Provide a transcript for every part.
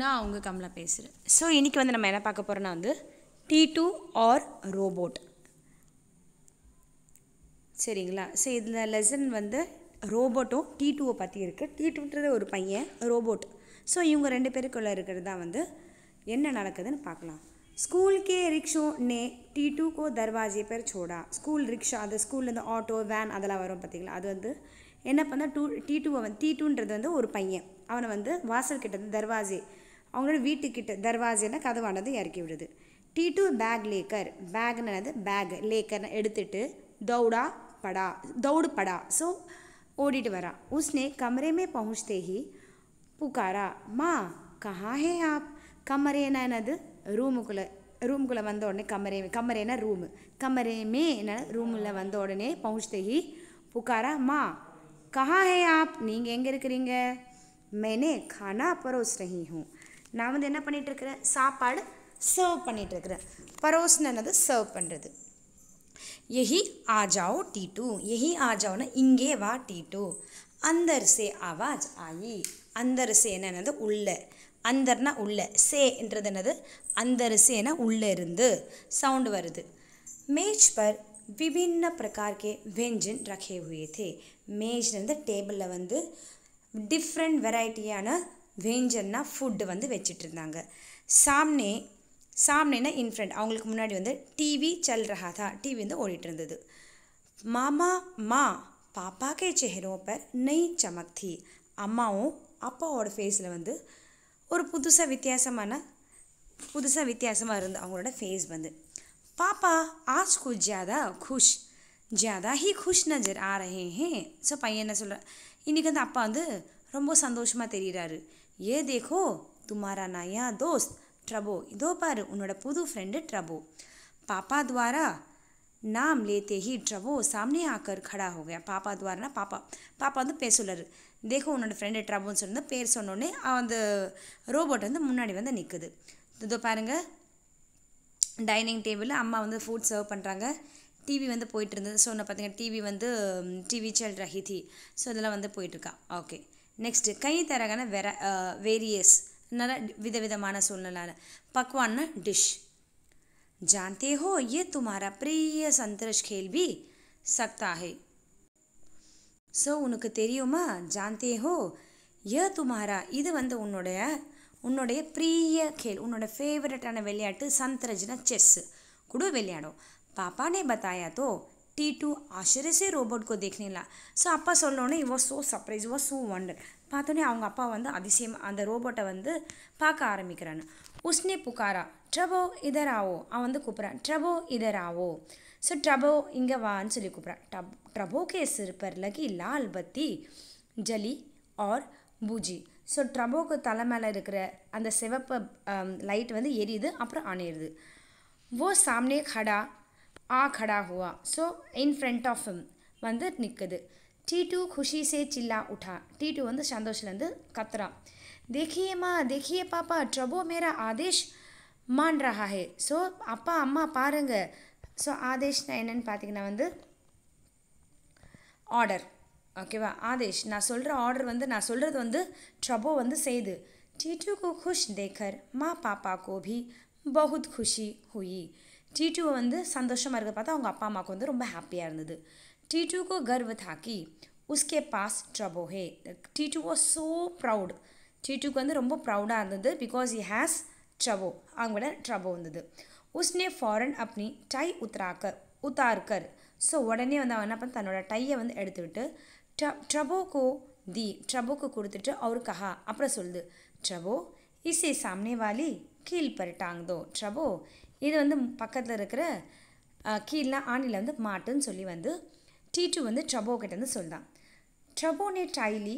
நான் அவங்க கமலா பேசுகிறேன் ஸோ இன்றைக்கி வந்து நம்ம என்ன பார்க்க போகிறோன்னா வந்து டி டூ ஆர் ரோபோட் சரிங்களா ஸோ இதில் லெசன் வந்து ரோபோட்டும் டி டூவை பற்றி இருக்குது டி டூன்றது ஒரு பையன் ரோபோட் ஸோ இவங்க ரெண்டு பேருக்குள்ளே இருக்கிறது தான் வந்து என்ன நடக்குதுன்னு பார்க்கலாம் ஸ்கூலுக்கே ரிக்ஷோ நே டி டூக்கோ தர்வாஜே பேர் சோடா ஸ்கூல் ரிக்ஷா அது ஸ்கூல்லேருந்து ஆட்டோ வேன் அதெல்லாம் வரும் பார்த்திங்களா அது வந்து என்ன பண்ணால் டூ டீ டூவை வந்து டீ டூன்றது வந்து ஒரு பையன் அவனை வந்து வாசல் கிட்ட தர்வாஜே அவங்களோட வீட்டுக்கிட்ட தர்வாசையில் கதவானது இறக்கி விடுது டீ டூ பேக் லேக்கர் பேக்னது பேக் லேக்கர்னு எடுத்துட்டு தௌடா படா தௌடு படா ஸோ ஓடிட்டு வரா உஸ்னே கமரேமே பहुंचते புக்காரா புகாரா மா கஹா ஹே ஆப் கமரேனா என்னது ரூமுக்குள்ளே ரூமுக்குள்ளே வந்த உடனே கமரே கமரேனா ரூமு கமரேமே என்ன ரூமில் வந்த உடனே பहुंचते புக்காரா புகாரா மா கஹா ஹே ஆப் நீங்கள் எங்கே இருக்கிறீங்க மேனே கானா பரோஸ் ரஹி நான் வந்து என்ன பண்ணிகிட்ருக்கிறேன் சாப்பாடு சர்வ் பண்ணிகிட்ருக்கிறேன் பரோஸ்னது சர்வ் பண்ணுறது எஹி ஆஜாவோ டீ டூ எஹி ஆஜாவோன்னா இங்கே வா டீ டூ அந்தர் சே ஆவாஜ் ஆயி அந்தர் சேனது உள்ள அந்தர்னா உள்ள சேன்றது என்னது அந்தர் சேனா உள்ளே இருந்து சவுண்டு வருது மேஜ் பர் விபின்ன பிரகார்கே வெஞ்சின் ரகே ஹுயே தே மேஜ்லேருந்து டேபிளில் வந்து டிஃப்ரெண்ட் வெரைட்டியான வேஞ்சன்னா ஃபுட்டு வந்து வச்சுட்டு இருந்தாங்க சாம்னே சாம்னேனா இன்ஃப்ரெண்ட் அவங்களுக்கு முன்னாடி வந்து டிவி சல் ரஹா டிவி வந்து ஓடிட்டு இருந்தது மாமா மா பாப்பாக்கே செஹரோ அப்போ நெய் சமக் அம்மாவும் அப்பாவோட ஃபேஸில் வந்து ஒரு புதுசாக வித்தியாசமான புதுசாக வித்தியாசமாக இருந்து அவங்களோட ஃபேஸ் வந்து பாப்பா ஆஜ் கு ஜியாதா குஷ் ஜியாதா ஹி குஷ் நஜர் ஆ ரஹே ஹே ஸோ பையன் என்ன சொல்கிறேன் இன்றைக்கி வந்து அப்பா வந்து ரொம்ப சந்தோஷமாக தெரிகிறாரு ஏ தேகோ துமாரா நாயா தோஸ்த் ட்ரபோ இதோ பாரு உன்னோட புது ஃப்ரெண்டு ட்ரபோ பாப்பா துவாரா நாம் லே தேஹி ட்ரபோ சாம்னே ஆக்கர் கடா हो பாப்பா துவாரனா பாப்பா பாப்பா வந்து பேச சொல்லார் தேகோ உன்னோட ஃப்ரெண்டு ட்ரபோன்னு சொல்லி பேர் சொன்னோடனே அந்த ரோபோட் வந்து முன்னாடி வந்து நிற்குது இதோ பாருங்கள் டைனிங் டேபிளில் அம்மா வந்து ஃபுட் சர்வ் பண்ணுறாங்க டிவி வந்து போயிட்டு இருந்தது ஸோ நான் பார்த்தீங்கன்னா டிவி வந்து டிவி சேல் ரஹிதி ஸோ இதெல்லாம் வந்து போயிட்டுருக்கா ஓகே நெக்ஸ்ட்டு கை தரகான வெர வேரியஸ் நல்ல விதவிதமான சொல்லலாம் பக்வான்னா டிஷ் जानते हो ये துமாரா பிரிய संतरश கேள்வி சக்தாஹே ஸோ உனக்கு தெரியுமா ஜான்தே ஹோ ஏ துமாரா இது வந்து உன்னுடைய உன்னுடைய பிரிய கேள் உன்னோட ஃபேவரட்டான விளையாட்டு சந்திரஜ்னா செஸ் கூட விளையாடும் பாப்பா நே பத்தாயா தோ டி டூ से रोबोट को देखने ஸோ அப்பா சொன்னோடனே இவர் so surprise was so wonder பார்த்தோன்னே அவங்க அப்பா வந்து அதிசயம் அந்த ரோபோட்டை வந்து பார்க்க ஆரம்பிக்கிறான்னு உஸ்னே புகாரா ட்ரபோ இதராவோ அவன் வந்து கூப்பிட்றான் ட்ரபோ இதராவோ ஸோ ட்ரபோ இங்கே வான்னு சொல்லி கூப்பிட்றான் டப் ட்ரபோ கே சிறுப்பர் லகி லால் பத்தி ஜலி ஆர் பூஜி ஸோ ட்ரபோக்கு தலை மேலே இருக்கிற அந்த சிவப்பு லைட் வந்து எரியுது அப்புறம் அணையிடுது ஓ சாம்னே ஹடா ஆ கடா ஹுவா so in front of him வந்து நிற்குது டி டூ குஷி சே சில்லா உட்டா டி டூ வந்து சந்தோஷ்லேருந்து கத்துறான் தேக்கியேம்மா தேக்கிய பாப்பா ட்ரபோ மேரா ஆதேஷ் மான் ஹே ஸோ அப்பா அம்மா பாருங்க ஸோ ஆதேஷ்னா என்னன்னு பார்த்தீங்கன்னா வந்து ஆர்டர் ஓகேவா ஆதேஷ் நான் சொல்கிற ஆர்டர் வந்து நான் சொல்கிறது வந்து ட்ரபோ வந்து செய்து டீ டூ குஷ் தேக்கர் மா பாப்பா கோபி பகுத் ஹுஷி ஹுயி டீட்டுவை வந்து சந்தோஷமாக இருக்க பார்த்தா அவங்க அப்பா அம்மாவுக்கு வந்து ரொம்ப ஹாப்பியாக இருந்தது டூக்கு கர்வ தாக்கி உஸ்கே பாஸ் ட்ரபோ ஹே டூ வாஸ் ஸோ ப்ரௌட் டூக்கு வந்து ரொம்ப ப்ரௌடாக இருந்தது பிகாஸ் இ ஹேஸ் ட்ரபோ அவங்களோட ட்ரபோ இருந்தது உஸ்னே ஃபாரன் அப்படி டை உத்ராக்கர் உத்தார்கர் ஸோ உடனே வந்து அவன் என்ன பண்ண தன்னோட டையை வந்து எடுத்துக்கிட்டு ட ட்ரபோக்கோ தி ட்ரபோக்கு கொடுத்துட்டு அவரு கஹா அப்புறம் சொல்லுது ட்ரபோ இசே சாம்னே வாலி கீழ் பரட்டாங்கதோ ட்ரபோ இது வந்து பக்கத்தில் இருக்கிற கீழே ஆணியில் வந்து மாட்டுன்னு சொல்லி வந்து டூ வந்து ட்ரபோ கிட்ட வந்து ட்ரபோ நே டைலி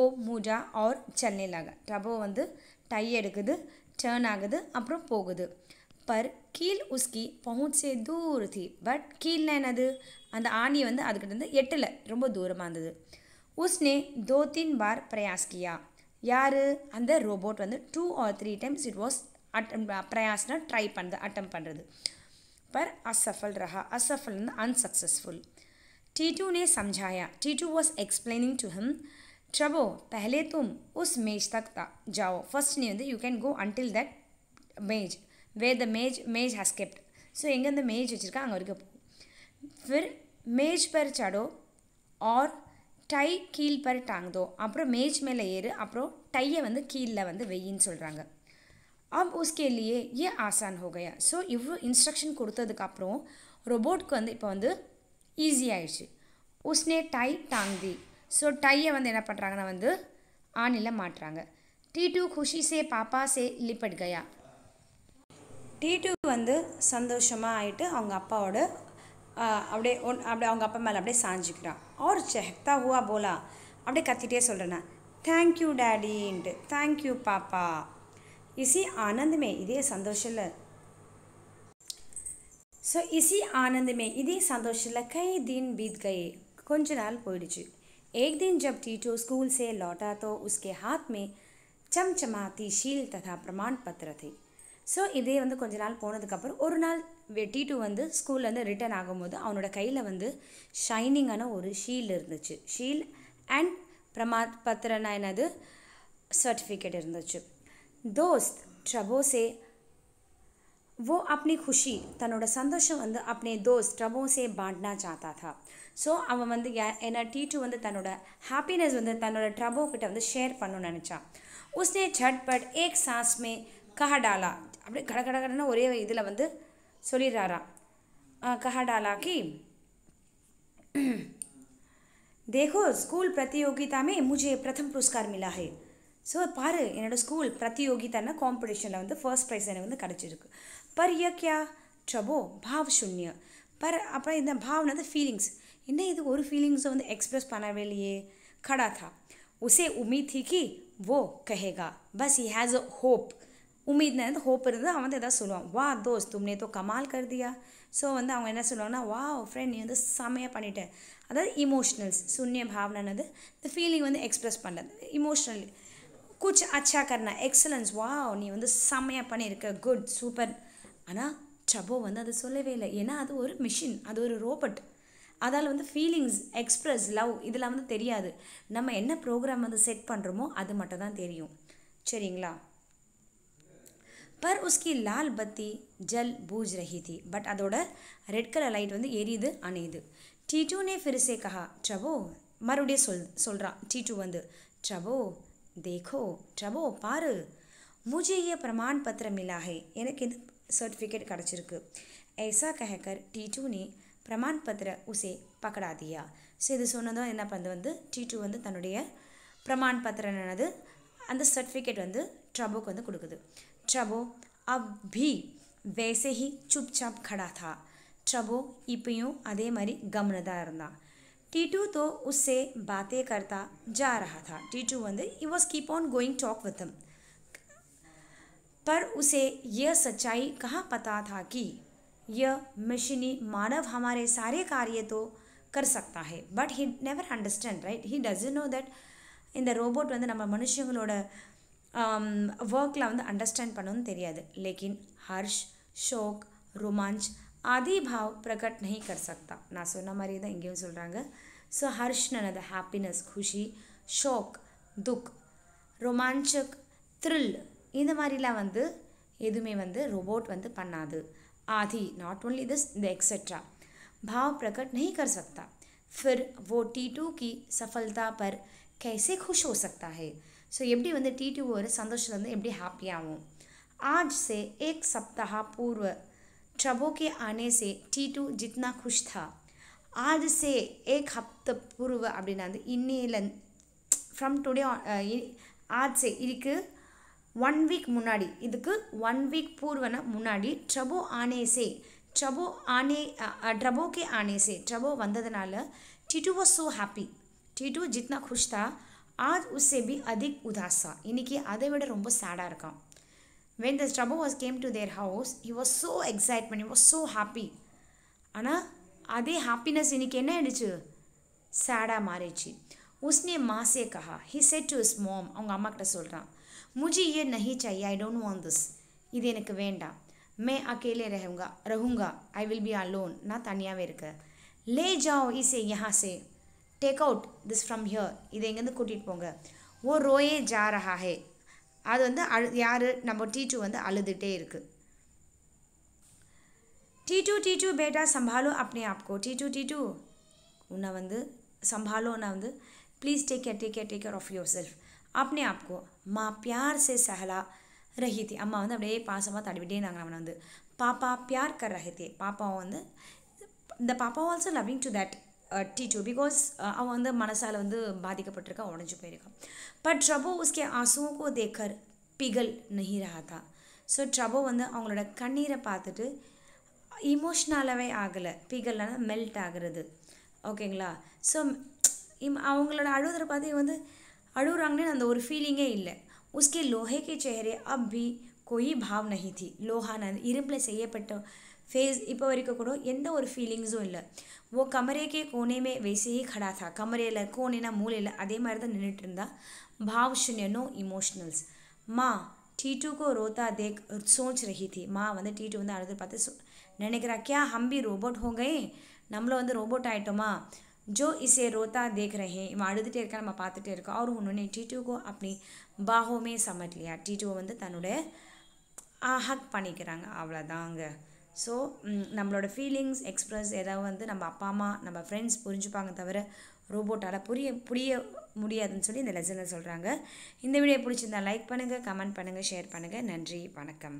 ஓ மூஜா ஆர் சென்னையிலாக ட்ரபோ வந்து டை எடுக்குது டேர்ன் ஆகுது அப்புறம் போகுது பர் கீழ் உஸ்கி பவுன்சே தூர் தி பட் கீழே என்னது அந்த ஆணி வந்து அதுக்கிட்டேருந்து எட்டில் ரொம்ப தூரமாக இருந்தது உஸ்னே தோ தின் பார் பிரயாஸ்கியா யார் அந்த ரோபோட் வந்து two or three times it was attempt பிரயாஸ்னால் ட்ரை பண்ணுறது அட்டம் பண்ணுறது பர் அசஃபல் ரஹா அசஃபல் அன்சக்ஸஸ்ஃபுல் டி டூ நே சம்ஜாயா Titu was explaining to him Trabo பஹலே தும் உஸ் மேஜ் தக் தா ஜாவோ ஃபர்ஸ்ட் நீ வந்து you can go until that மேஜ் வே த மேஜ் மேஜ் ஹாஸ் கெப்ட் ஸோ எங்கே அந்த மேஜ் வச்சுருக்கா அங்கே வரைக்கும் போ ஃபிர் மேஜ் பர் சடோ ஆர் டை கீழ் பர் டாங்தோ அப்புறம் மேஜ் மேலே ஏறு அப்புறம் டையை வந்து கீழே வந்து வெயின்னு சொல்கிறாங்க அப் उसके लिए ये ஆசான் ஹோகையா ஸோ இவ்வளோ இன்ஸ்ட்ரக்ஷன் கொடுத்ததுக்கப்புறம் ரொபோட்க்கு வந்து இப்போ வந்து ஈஸி ஆயிடுச்சு உஸ்னே டை தாங்தி ஸோ டையை வந்து என்ன பண்ணுறாங்கன்னா வந்து ஆணில் மாட்டுறாங்க டி டூ குஷி சே பாப்பா சே லிப்பட் கயா டி டூ வந்து சந்தோஷமாக ஆகிட்டு அவங்க அப்பாவோட அப்படியே ஒன் அப்படியே அவங்க அப்பா மேலே அப்படியே சாஞ்சிக்கிறான் அவர் செஹ்தா ஹூவா போலா அப்படியே கத்திட்டே சொல்கிறேன்னா தேங்க்யூ டேடின்ட்டு தேங்க்யூ பாப்பா इसी आनंद में இதே சந்தோஷல ஸோ இசி ஆனந்த் மே இதே சந்தோஷத்தில் கை दिन बीत गए கொஞ்ச நாள் போயிடுச்சு एक दिन जब टीटो स्कूल से लौटा तो उसके हाथ में चमचमाती शील तथा प्रमाण पत्र थे ஸோ இதே வந்து கொஞ்ச நாள் போனதுக்கப்புறம் ஒரு நாள் டீட்டு வந்து ஸ்கூல்லேருந்து ரிட்டர்ன் ஆகும்போது அவனோட கையில் வந்து ஷைனிங்கான ஒரு ஷீல் இருந்துச்சு ஷீல் அண்ட் பிரமா பத்திரனா என்னது சர்டிஃபிகேட் இருந்துச்சு दोस्त से वो अपनी खुशी तनोड सन्ोषम अपने दोस्त से बांटना चाहता था सो वह टीचर वो तनोड हापीन वो तनो ट्रबो कट वो शेर पड़ो न उसने झट पट एक सांस में कह डाला अब कड़ कड़ कड़ वर वोरा कह डाला कि देखो स्कूल प्रतियोगिता में मुझे प्रथम पुरस्कार मिला है ஸோ பாரு என்னோடய ஸ்கூல் பிரதியோகித்தான காம்படிஷனில் வந்து ஃபர்ஸ்ட் ப்ரைஸ் எனக்கு வந்து கிடச்சிருக்கு பர் இயக்கியா ட்ரபோ பாவ் சூன்யம் பர் அப்புறம் இந்த பாவ்னா ஃபீலிங்ஸ் என்ன இது ஒரு ஃபீலிங்ஸை வந்து எக்ஸ்ப்ரெஸ் பண்ணவே இல்லையே கடா தா உசே உமீத் ஹி கி வோ கஹேகா பஸ் ஹி ஹேஸ் அ ஹோப் உமீத்னா ஹோப் இருந்தது அவன் வந்து எதாவது சொல்லுவான் வா தோஸ் தும்னே தோ கமால் கருதியா ஸோ வந்து அவங்க என்ன சொல்லுவாங்கன்னா வா ஃப்ரெண்ட் நீ வந்து செமையாக பண்ணிட்டேன் அதாவது இமோஷ்னல்ஸ் சூன்ய பாவனது இந்த ஃபீலிங் வந்து எக்ஸ்ப்ரெஸ் பண்ணுறது இமோஷ்னல் குச் அச்சா கர்னா எக்ஸலன்ஸ் வா நீ வந்து செம்மையாக பண்ணியிருக்க குட் சூப்பர் ஆனால் ட்ரபோ வந்து அதை சொல்லவே இல்லை ஏன்னா அது ஒரு மிஷின் அது ஒரு ரோபோட் அதால் வந்து ஃபீலிங்ஸ் எக்ஸ்ப்ரெஸ் லவ் இதெல்லாம் வந்து தெரியாது நம்ம என்ன ப்ரோக்ராம் வந்து செட் பண்ணுறோமோ அது மட்டும் தான் தெரியும் சரிங்களா பர் உஸ்கி லால் பத்தி ஜல் பூஜ் ரஹி பட் அதோட ரெட் கலர் லைட் வந்து எரியுது அணையுது டீ டூனே ஃபிரிசே கஹா ட்ரபோ மறுபடியும் சொல் சொல்கிறான் டீ டூ வந்து ட்ரபோ देखो பிரபோ பாரு मुझे ये प्रमाण पत्र मिला है எனக்கு இந்த சர்டிஃபிகேட் கிடச்சிருக்கு கஹக்கர் டி டூ நீ பிரமாண் பத்திர உசே பக்கடாதியா ஸோ இது சொன்னதும் என்ன பண்ணுது வந்து டி டூ வந்து தன்னுடைய பிரமாண் பத்திரம் என்னது அந்த சர்டிஃபிகேட் வந்து ட்ரபோக்கு வந்து கொடுக்குது ட்ரபோ அப் பி வேசே ஹி சுப்சாப் கடா தா ட்ரபோ இப்பயும் அதே மாதிரி கம்னதாக இருந்தான் टीटू तो उससे बातें करता जा रहा था टीटू वे ई was keep on going talk with him पर उसे यह सच्चाई कहाँ पता था कि यह मशीनी मानव हमारे सारे कार्य तो कर सकता है but he never understand right he does know that in the robot वो नम्बर मनुष्यों वर्क वह अंडरस्टैंड पड़ोन लेकिन हर्ष शोक रोमांच ஆதி பாவ் பிரகட் நகி கர் சக்தா நான் சொன்ன மாதிரி தான் இங்கேயும் சொல்கிறாங்க ஸோ ஹர்ஷ்னன் அது ஹாப்பினஸ் குஷி ஷோக் துக் ரொமான்சக் த்ரில் இந்த மாதிரிலாம் வந்து எதுவுமே வந்து ரோபோட் வந்து பண்ணாது आदि not only this the etcetera भाव प्रकट नहीं சக்தா ஃபிர் ஓ वो டூ की सफलता பர் कैसे குஷ் हो सकता है ஸோ எப்படி வந்து டி டிடிஓ ஒரு சந்தோஷத்துலேருந்து எப்படி ஹாப்பியாகும் ஆஜ் சே ஏக் சப்தாஹா பூர்வ चबो के आने से टीटू जितना खुश था आज से एक हफ्ता पूर्व अब इन फ्रम टुडे आज से वन वीक मुना वन वीक पूर्वन मुना ट्रबो आने से ट्रबो आने ट्रबो के आने से ट्रबो वाल Titu was so happy Titu जितना खुश था आज उससे भी अधिक उदासा इनकी रोम साडा when the Trabo was came to their house he was so excitement he was so happy ஆனால் அதே ஹாப்பினஸ் இன்னைக்கு என்ன ஆயிடுச்சு சேடாக மாறிடுச்சு உஸ்னே மாசே கஹா he said to his mom அவங்க அம்மா கிட்ட சொல்கிறான் முஜி ஏ நஹி சை ஐ டோன்ட் வாண்ட் திஸ் இது எனக்கு வேண்டாம் மே அக்கேலே ரஹுங்கா ரகுங்கா ஐ வில் பி லோன் நான் தனியாகவே இருக்கேன் லே ஜாவ் இசே யஹா சே take out this from here இதை எங்கேருந்து கூட்டிகிட்டு போங்க ஓ ரோயே ஜா ரஹா ஹே அது வந்து அழு யார் நம்ம டூ வந்து அழுதுகிட்டே இருக்குது டி டூ பேட்டா சம்பாலோ அப்படி ஆப்கோ டி டூ உன்னை வந்து சம்பாலோன்னா வந்து please take care take care take care of your yourself ஆப்கோ மா பியார் சே சஹலா ரஹித்தி அம்மா வந்து அப்படியே பாசமாக தடுவிட்டே நாங்கள் அவனை வந்து பாப்பா பியார் கர் ரஹித்தே பாப்பாவும் வந்து இந்த பாப்பா ஆல்சோ லவ்விங் டு தட் टी uh, பிகாஸ் uh, அவன் வந்து மனசால் வந்து பாதிக்கப்பட்டிருக்கா உடஞ்சி போயிருக்கான் பட் ட்ரபோ உஸ்கே ஆசுவோக்கோ தேக்கர் பிகல் நஹிராதா ஸோ ட்ரபோ வந்து அவங்களோட கண்ணீரை பார்த்துட்டு இமோஷ்னலாகவே ஆகலை பிகல்னா மெல்ட் ஆகிறது ஓகேங்களா ஸோ இம் அவங்களோட அழுதுற பார்த்து வந்து அழுகுறாங்கன்னு அந்த ஒரு ஃபீலிங்கே இல்லை உஸ்கே லோஹேக்கே கே செஹரே அப்பி கொய் பாவ் நஹி தி லோஹான இரும்பில் செய்யப்பட்ட ஃபேஸ் இப்போ வரைக்கும் கூட எந்த ஒரு ஃபீலிங்ஸும் இல்லை ஓ கமரேக்கே கோனேமே வயசே கடா தா கமரையில் கோனேனா மூலையில் அதே மாதிரி தான் நின்றுட்டு இருந்தா பாவ் நோ இமோஷனல்ஸ் மா டீட்டூ கோ ரோத்தா தேக் சோச் ரஹி தி மா வந்து டீட்டூ வந்து அழுது பார்த்து சொ நினைக்கிறா கியா ஹம்பி ரோபோட் ஹோங்கே நம்மளும் வந்து ரோபோட் ஆகிட்டோமா ஜோ इसे रोता देख रहे இவன் அழுதுகிட்டே இருக்க நம்ம பார்த்துட்டே இருக்கோம் அவர் உன்னொன்னே டீட்டூக்கோ அப்படி பாஹோமே சமட் இல்லையா டீட்டூவை வந்து தன்னோட ஹக் பண்ணிக்கிறாங்க அவ்வளோதாங்க ஸோ நம்மளோட ஃபீலிங்ஸ் எக்ஸ்ப்ரெஸ் ஏதாவது வந்து நம்ம அப்பா அம்மா நம்ம ஃப்ரெண்ட்ஸ் புரிஞ்சுப்பாங்க தவிர ரோபோட்டால் புரிய புரிய முடியாதுன்னு சொல்லி இந்த லெசனில் சொல்கிறாங்க இந்த வீடியோ பிடிச்சிருந்தா லைக் பண்ணுங்கள் கமெண்ட் பண்ணுங்கள் ஷேர் பண்ணுங்கள் நன்றி வணக்கம்